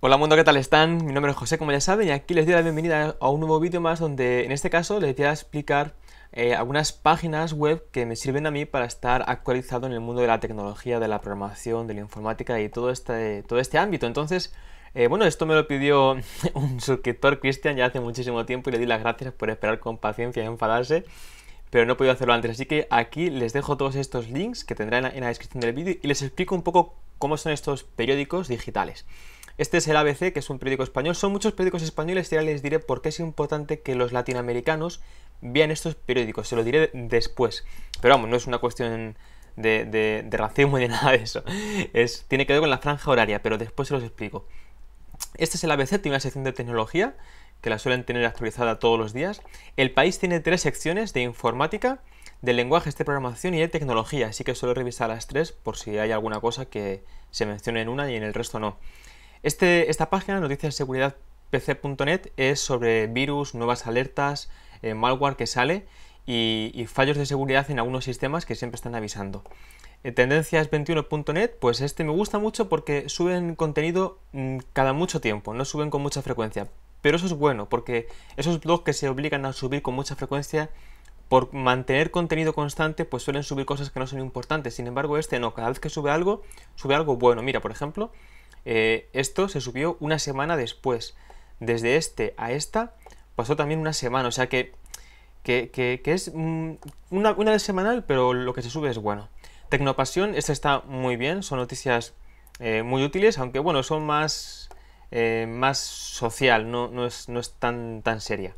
Hola mundo, ¿qué tal están? Mi nombre es José, como ya saben, y aquí les doy la bienvenida a un nuevo vídeo más donde en este caso les voy a explicar eh, algunas páginas web que me sirven a mí para estar actualizado en el mundo de la tecnología, de la programación, de la informática y todo este, todo este ámbito. Entonces, eh, bueno, esto me lo pidió un suscriptor, Cristian, ya hace muchísimo tiempo y le di las gracias por esperar con paciencia y enfadarse pero no he podido hacerlo antes. Así que aquí les dejo todos estos links que tendrán en la descripción del vídeo y les explico un poco cómo son estos periódicos digitales. Este es el ABC, que es un periódico español. Son muchos periódicos españoles y ya les diré por qué es importante que los latinoamericanos vean estos periódicos. Se lo diré después. Pero vamos, no es una cuestión de, de, de racismo ni nada de eso. tiene que ver con la franja horaria, pero después se los explico. Este es el ABC, tiene una sección de tecnología que la suelen tener actualizada todos los días. El país tiene tres secciones de informática, de lenguajes de programación y de tecnología, así que suelo revisar las tres por si hay alguna cosa que se mencione en una y en el resto no. Este, esta página, noticiasseguridadpc.net, es sobre virus, nuevas alertas, eh, malware que sale y, fallos de seguridad en algunos sistemas que siempre están avisando. Eh, Tendencias21.net, pues este me gusta mucho porque suben contenido mm, cada mucho tiempo, no suben con mucha frecuencia. Pero eso es bueno, porque esos blogs que se obligan a subir con mucha frecuencia, por mantener contenido constante, pues suelen subir cosas que no son importantes. Sin embargo, este no, cada vez que sube algo, sube algo bueno. Mira, por ejemplo, eh, esto se subió una semana después. Desde este a esta pasó también una semana, o sea que, que, es mm, una, una vez semanal, pero lo que se sube es bueno. Tecnopasión, esta está muy bien, son noticias eh, muy útiles, aunque bueno, son más, eh, más social, no, no, es, no es tan, tan seria.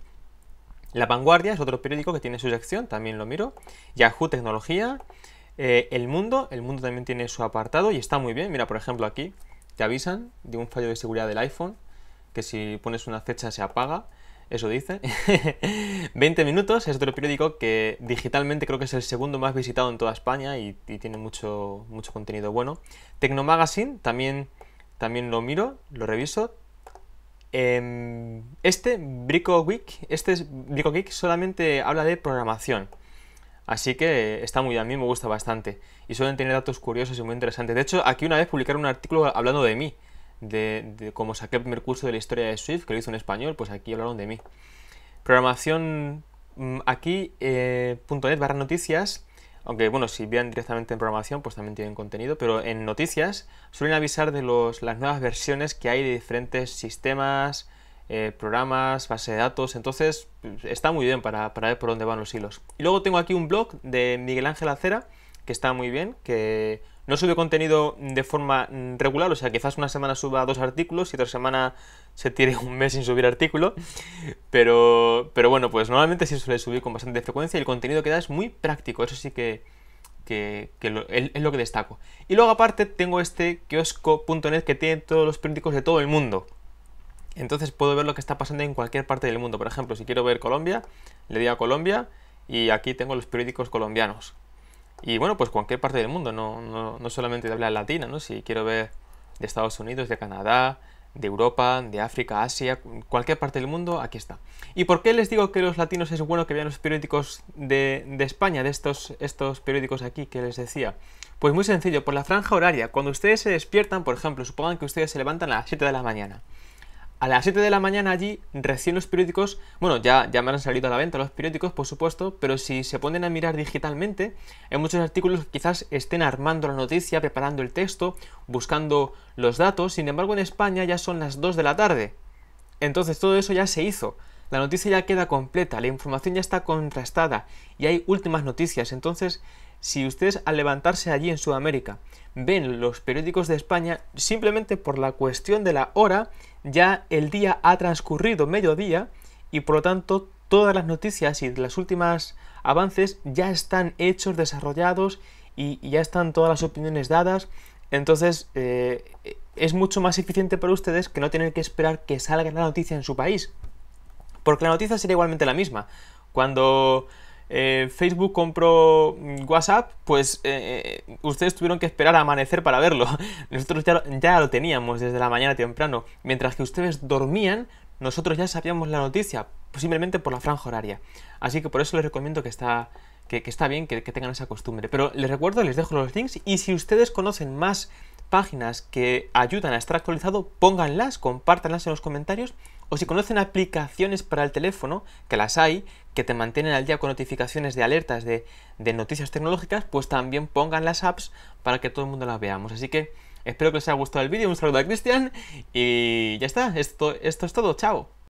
La Vanguardia es otro periódico que tiene su sección, también lo miro. Yahoo Tecnología, El Mundo, El Mundo también tiene su apartado y está muy bien. Mira, por ejemplo, aquí te avisan de un fallo de seguridad del iPhone, que si pones una fecha se apaga, eso dice. 20 minutos es otro periódico que digitalmente creo que es el segundo más visitado en toda España y, tiene mucho, mucho contenido bueno. Tecnomagazine también, también lo miro, lo reviso. Em, este, Brico Week, este Brico Geek solamente habla de programación. Así que está muy a mí me gusta bastante. Y suelen tener datos curiosos y muy interesantes. De hecho, aquí una vez publicaron un artículo hablando de mí, de, cómo saqué el primer curso de la historia de Swift, que lo hizo en español, pues aquí hablaron de mí. Programación mm, aquí, eh, .net barra noticias, aunque bueno, si vean directamente en programación, pues también tienen contenido, pero en noticias suelen avisar de las nuevas versiones que hay de diferentes sistemas, eh, programas, base de datos, entonces está muy bien para, ver por dónde van los hilos. Y luego tengo aquí un blog de Miguel Ángel Acera, que está muy bien, que no sube contenido de forma regular, o sea, quizás una semana suba dos artículos y otra semana se tire un mes sin subir artículo, pero, pero bueno, pues normalmente sí suele subir con bastante frecuencia y el contenido que da es muy práctico, eso sí que, es lo que destaco. Y luego aparte tengo este kiosco.net que tiene todos los periódicos de todo el mundo, entonces puedo ver lo que está pasando en cualquier parte del mundo. Por ejemplo, si quiero ver Colombia, le digo a Colombia y aquí tengo los periódicos colombianos. Y bueno, pues cualquier parte del mundo, no, solamente de habla latina, ¿no? Si quiero ver de Estados Unidos, de Canadá, de Europa, de África, Asia, cualquier parte del mundo, aquí está. ¿Y por qué les digo que los latinos es bueno que vean los periódicos de, España, de estos, estos periódicos aquí que les decía? Pues muy sencillo, por la franja horaria. Cuando ustedes se despiertan, por ejemplo, supongan que ustedes se levantan a las 7 de la mañana. A las 7 de la mañana allí, recién los periódicos, bueno, ya, ya me han salido a la venta los periódicos, por supuesto, pero si se ponen a mirar digitalmente, en muchos artículos quizás estén armando la noticia, preparando el texto, buscando los datos, sin embargo en España ya son las 2 de la tarde. Entonces todo eso ya se hizo, la noticia ya queda completa, la información ya está contrastada y hay últimas noticias, entonces si ustedes al levantarse allí en Sudamérica ven los periódicos de España, simplemente por la cuestión de la hora, ya el día ha transcurrido mediodía y por lo tanto todas las noticias y las últimas avances ya están hechos, desarrollados y, ya están todas las opiniones dadas. Entonces eh, es mucho más eficiente para ustedes que no tener que esperar que salga la noticia en su país. Porque la noticia será igualmente la misma. Cuando eh, Facebook compró mm, WhatsApp, pues eh, eh, ustedes tuvieron que esperar a amanecer para verlo. Nosotros ya, lo teníamos desde la mañana temprano. Mientras que ustedes dormían, nosotros ya sabíamos la noticia, posiblemente por la franja horaria. Así que por eso les recomiendo que está, que, está bien que, que, tengan esa costumbre. Pero les recuerdo, les dejo los links y si ustedes conocen más páginas que ayudan a estar actualizado, pónganlas, compártanlas en los comentarios o si conocen aplicaciones para el teléfono, que las hay, que te mantienen al día con notificaciones de alertas de, noticias tecnológicas, pues también pongan las apps para que todo el mundo las veamos. Así que espero que les haya gustado el vídeo, un saludo a Cristian y ya está, esto, esto es todo, chao.